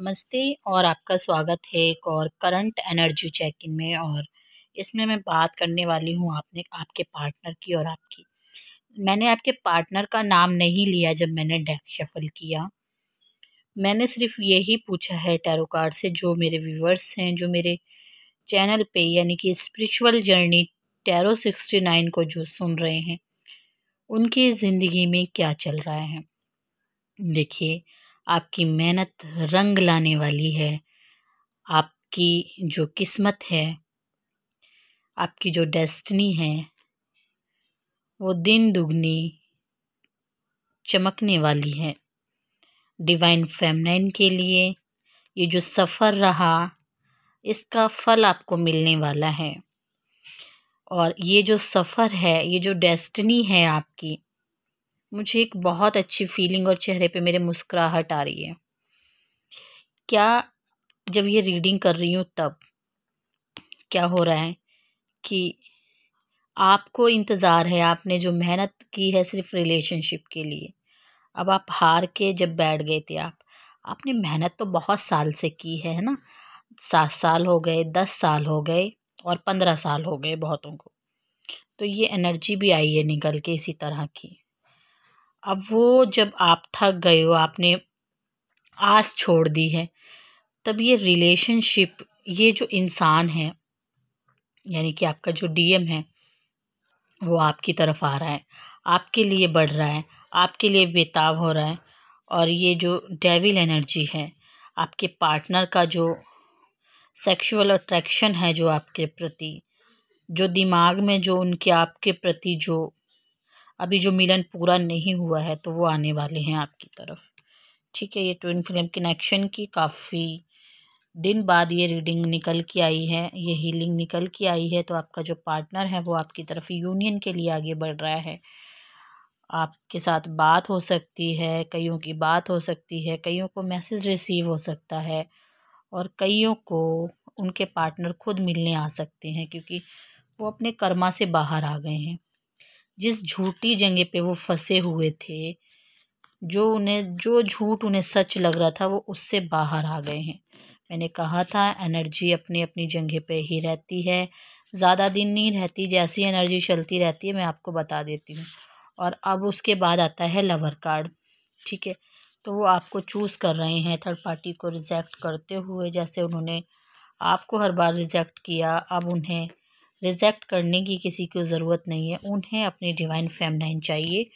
नमस्ते और आपका स्वागत है एक और करंट एनर्जी चेक इन में और इसमें मैं बात करने वाली हूँ आपने आपके पार्टनर की और आपकी मैंने आपके पार्टनर का नाम नहीं लिया जब मैंने डेक शफल किया मैंने सिर्फ यही पूछा है टैरो कार्ड से जो मेरे व्यूवर्स हैं जो मेरे चैनल पे यानी कि spiritual journey tarot sixty nine को जो सुन रहे हैं उनकी ज़िंदगी में क्या चल रहा है देखिए आपकी मेहनत रंग लाने वाली है आपकी जो किस्मत है आपकी जो डेस्टनी है वो दिन दुगनी चमकने वाली है डिवाइन फेमनाइन के लिए ये जो सफ़र रहा इसका फल आपको मिलने वाला है और ये जो सफ़र है ये जो डेस्टनी है आपकी मुझे एक बहुत अच्छी फीलिंग और चेहरे पे मेरे मुस्कुराहट आ रही है क्या जब ये रीडिंग कर रही हूँ तब क्या हो रहा है कि आपको इंतज़ार है आपने जो मेहनत की है सिर्फ रिलेशनशिप के लिए अब आप हार के जब बैठ गए थे आप आपने मेहनत तो बहुत साल से की है है ना सात साल हो गए दस साल हो गए और पंद्रह साल हो गए बहुतों को तो ये एनर्जी भी आई है निकल के इसी तरह की अब वो जब आप थक गए हो आपने आस छोड़ दी है तब ये रिलेशनशिप ये जो इंसान है यानी कि आपका जो डीएम है वो आपकी तरफ आ रहा है आपके लिए बढ़ रहा है आपके लिए बेताब हो रहा है और ये जो डेविल एनर्जी है आपके पार्टनर का जो सेक्सुअल अट्रैक्शन है जो आपके प्रति जो दिमाग में जो उनके आपके प्रति जो अभी जो मिलन पूरा नहीं हुआ है तो वो आने वाले हैं आपकी तरफ ठीक है ये ट्विन फिल्म कनेक्शन की काफ़ी दिन बाद ये रीडिंग निकल के आई है ये हीलिंग निकल के आई है तो आपका जो पार्टनर है वो आपकी तरफ यूनियन के लिए आगे बढ़ रहा है आपके साथ बात हो सकती है कईयों की बात हो सकती है कईयों को मैसेज रिसीव हो सकता है और कईयों को उनके पार्टनर खुद मिलने आ सकते हैं क्योंकि वो अपने कर्मा से बाहर आ गए हैं जिस झूठी जगह पे वो फंसे हुए थे जो उन्हें जो झूठ उन्हें सच लग रहा था वो उससे बाहर आ गए हैं मैंने कहा था एनर्जी अपनी अपनी जगह पे ही रहती है ज़्यादा दिन नहीं रहती जैसी एनर्जी चलती रहती है मैं आपको बता देती हूँ और अब उसके बाद आता है लवर कार्ड ठीक है तो वो आपको चूज़ कर रहे हैं थर्ड पार्टी को रिजेक्ट करते हुए जैसे उन्होंने आपको हर बार रिजेक्ट किया अब उन्हें रिजेक्ट करने की किसी को ज़रूरत नहीं है उन्हें अपनी डिवाइन फैमलाइन चाहिए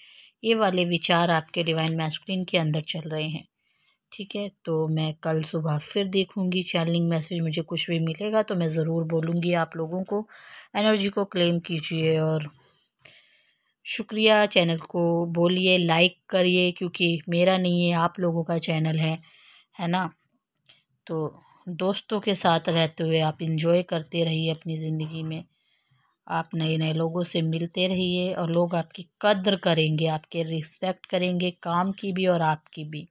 ये वाले विचार आपके डिवाइन मैस्कुलिन के अंदर चल रहे हैं ठीक है तो मैं कल सुबह फिर देखूंगी चैनलिंग मैसेज मुझे कुछ भी मिलेगा तो मैं ज़रूर बोलूँगी आप लोगों को एनर्जी को क्लेम कीजिए और शुक्रिया चैनल को बोलिए लाइक करिए क्योंकि मेरा नहीं है आप लोगों का चैनल है है ना तो दोस्तों के साथ रहते हुए आप इन्जॉय करते रहिए अपनी ज़िंदगी में आप नए नए लोगों से मिलते रहिए और लोग आपकी कद्र करेंगे आपके रिस्पेक्ट करेंगे काम की भी और आपकी भी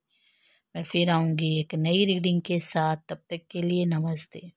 मैं फिर आऊँगी एक नई रीडिंग के साथ तब तक के लिए नमस्ते